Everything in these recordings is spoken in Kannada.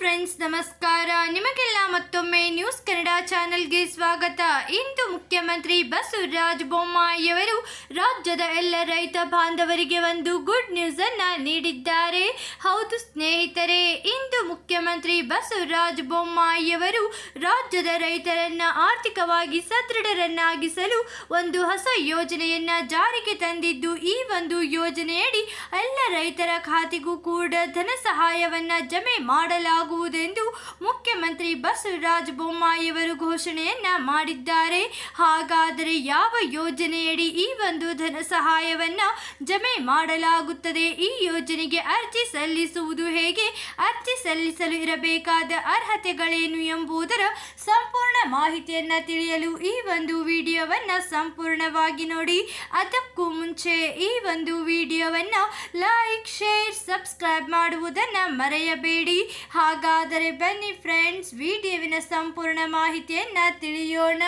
ಫ್ರೆಂಡ್ಸ್ ನಮಸ್ಕಾರ ನಿಮಗೆಲ್ಲ ಮತ್ತೊಮ್ಮೆ ನ್ಯೂಸ್ ಕನ್ನಡ ಚಾನೆಲ್ಗೆ ಸ್ವಾಗತ ಇಂದು ಮುಖ್ಯಮಂತ್ರಿ ಬಸವರಾಜ ಬೊಮ್ಮಾಯಿಯವರು ರಾಜ್ಯದ ಎಲ್ಲ ರೈತ ಬಾಂಧವರಿಗೆ ಒಂದು ಗುಡ್ ನ್ಯೂಸನ್ನು ನೀಡಿದ್ದಾರೆ ಹೌದು ಸ್ನೇಹಿತರೆ ಇಂದು ಮುಖ್ಯಮಂತ್ರಿ ಬಸವರಾಜ ಬೊಮ್ಮಾಯಿಯವರು ರಾಜ್ಯದ ರೈತರನ್ನ ಆರ್ಥಿಕವಾಗಿ ಸದೃಢರನ್ನಾಗಿಸಲು ಒಂದು ಹೊಸ ಯೋಜನೆಯನ್ನ ಜಾರಿಗೆ ತಂದಿದ್ದು ಈ ಒಂದು ಯೋಜನೆಯಡಿ ಎಲ್ಲ ರೈತರ ಖಾತೆಗೂ ಕೂಡ ಧನ ಸಹಾಯವನ್ನು ಜಮೆ ಮಾಡಲಾಗ ಆಗುವುದೆಂದು ಮುಖ್ಯಮಂತ್ರಿ ಬಸವರಾಜ ಬೊಮ್ಮಾಯಿಯವರು ಘೋಷಣೆಯನ್ನ ಮಾಡಿದ್ದಾರೆ ಹಾಗಾದರೆ ಯಾವ ಯೋಜನೆಯಡಿ ಈ ಒಂದು ಧನ ಸಹಾಯವನ್ನು ಜಮೆ ಮಾಡಲಾಗುತ್ತದೆ ಈ ಯೋಜನೆಗೆ ಅರ್ಜಿ ಸಲ್ಲಿಸುವುದು ಹೇಗೆ ಅರ್ಜಿ ಸಲ್ಲಿಸಲು ಇರಬೇಕಾದ ಅರ್ಹತೆಗಳೇನು ಎಂಬುದರ ಸಂಪೂರ್ಣ ಮಾಹಿತಿಯನ್ನು ತಿಳಿಯಲು ಈ ಒಂದು ವಿಡಿಯೋವನ್ನು ಸಂಪೂರ್ಣವಾಗಿ ನೋಡಿ ಅದಕ್ಕೂ ಮುಂಚೆ ಈ ಒಂದು ವಿಡಿಯೋವನ್ನು ಲೈಕ್ ಶೇರ್ ಸಬ್ಸ್ಕ್ರೈಬ್ ಮಾಡುವುದನ್ನು ಮರೆಯಬೇಡಿ ಹಾಗೆ ಹಾಗಾದರೆ ಬನ್ನಿ ಫ್ರೆಂಡ್ಸ್ ವಿಡಿಯೋವಿನ ಸಂಪೂರ್ಣ ಮಾಹಿತಿಯನ್ನ ತಿಳಿಯೋಣ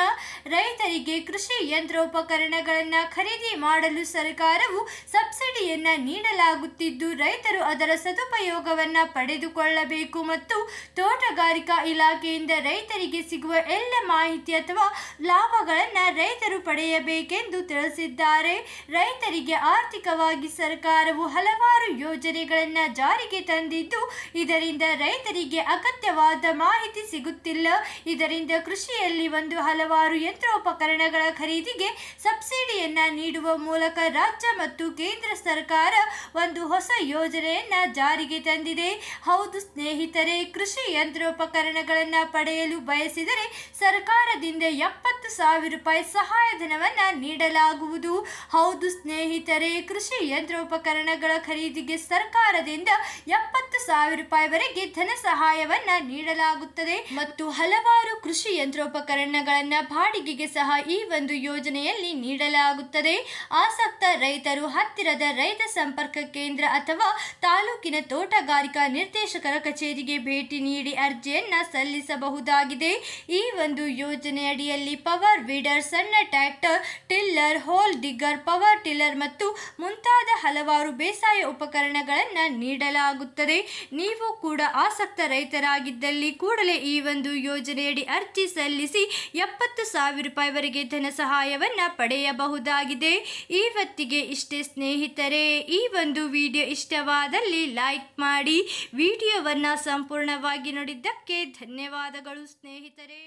ರೈತರಿಗೆ ಕೃಷಿ ಯಂತ್ರೋಪಕರಣಗಳನ್ನು ಖರೀದಿ ಮಾಡಲು ಸರ್ಕಾರವು ಸಬ್ಸಿಡಿಯನ್ನ ನೀಡಲಾಗುತ್ತಿದ್ದು ರೈತರು ಅದರ ಸದುಪಯೋಗವನ್ನು ಪಡೆದುಕೊಳ್ಳಬೇಕು ಮತ್ತು ತೋಟಗಾರಿಕಾ ಇಲಾಖೆಯಿಂದ ರೈತರಿಗೆ ಸಿಗುವ ಎಲ್ಲ ಮಾಹಿತಿ ಅಥವಾ ಲಾಭಗಳನ್ನು ರೈತರು ಪಡೆಯಬೇಕೆಂದು ತಿಳಿಸಿದ್ದಾರೆ ರೈತರಿಗೆ ಆರ್ಥಿಕವಾಗಿ ಸರ್ಕಾರವು ಹಲವಾರು ಯೋಜನೆಗಳನ್ನ ಜಾರಿಗೆ ತಂದಿದ್ದು ಇದರಿಂದ ರೈತರಿಗೆ ಅಗತ್ಯವಾದ ಮಾಹಿತಿ ಸಿಗುತ್ತಿಲ್ಲ ಇದರಿಂದ ಕೃಷಿಯಲ್ಲಿ ಒಂದು ಹಲವಾರು ಯಂತ್ರೋಪಕರಣಗಳ ಖರೀದಿಗೆ ಸಬ್ಸಿಡಿಯನ್ನ ನೀಡುವ ಮೂಲಕ ರಾಜ್ಯ ಮತ್ತು ಕೇಂದ್ರ ಸರ್ಕಾರ ಒಂದು ಹೊಸ ಯೋಜನೆಯನ್ನ ಜಾರಿಗೆ ತಂದಿದೆ ಹೌದು ಸ್ನೇಹಿತರೆ ಕೃಷಿ ಯಂತ್ರೋಪಕರಣಗಳನ್ನು ಪಡೆಯಲು ಬಯಸಿದರೆ ಸರ್ಕಾರದಿಂದ ಎಪ್ಪತ್ತು ಸಾವಿರ ರೂಪಾಯಿ ಸಹಾಯಧನವನ್ನ ನೀಡಲಾಗುವುದು ಹೌದು ಸ್ನೇಹಿತರೆ ಕೃಷಿ ಯಂತ್ರೋಪಕರಣಗಳ ಖರೀದಿಗೆ ಸರ್ಕಾರದಿಂದ ಎಪ್ಪತ್ತು ಸಾವಿರ ರೂಪಾಯಿವರೆಗೆ ಧನ ಸಹಾಯವನ್ನ ನೀಡಲಾಗುತ್ತದೆ ಮತ್ತು ಹಲವಾರು ಕೃಷಿ ಯಂತ್ರೋಪಕರಣಗಳನ್ನು ಬಾಡಿಗೆಗೆ ಸಹ ಈ ಒಂದು ಯೋಜನೆಯಲ್ಲಿ ನೀಡಲಾಗುತ್ತದೆ ಆಸಕ್ತ ರೈತರು ಹತ್ತಿರದ ರೈತ ಸಂಪರ್ಕ ಕೇಂದ್ರ ಅಥವಾ ತಾಲೂಕಿನ ತೋಟಗಾರಿಕಾ ನಿರ್ದೇಶಕರ ಕಚೇರಿಗೆ ಭೇಟಿ ನೀಡಿ ಅರ್ಜಿಯನ್ನು ಸಲ್ಲಿಸಬಹುದಾಗಿದೆ ಈ ಒಂದು ಯೋಜನೆಯಡಿಯಲ್ಲಿ ಪವರ್ ವೀಡರ್ ಸಣ್ಣ tractor tiller hole digger power tiller ಮತ್ತು ಮುಂತಾದ ಹಲವಾರು ಬೇಸಾಯ ಉಪಕರಣಗಳನ್ನು ನೀಡಲಾಗುತ್ತದೆ ನೀವು ಕೂಡ ಆಸಕ್ತ ರೈತರಾಗಿದ್ದಲ್ಲಿ ಕೂಡಲೇ ಈ ಒಂದು ಯೋಜನೆಯಡಿ ಅರ್ಜಿ ಸಲ್ಲಿಸಿ ಎಪ್ಪತ್ತು ಸಾವಿರ ರೂಪಾಯಿವರೆಗೆ ಧನ ಸಹಾಯವನ್ನು ಪಡೆಯಬಹುದಾಗಿದೆ ಇವತ್ತಿಗೆ ಇಷ್ಟೇ ಸ್ನೇಹಿತರೆ ಈ ಒಂದು ವಿಡಿಯೋ ಇಷ್ಟವಾದಲ್ಲಿ ಲೈಕ್ ಮಾಡಿ ವಿಡಿಯೋವನ್ನು ಸಂಪೂರ್ಣವಾಗಿ ನೋಡಿದ್ದಕ್ಕೆ ಧನ್ಯವಾದಗಳು ಸ್ನೇಹಿತರೆ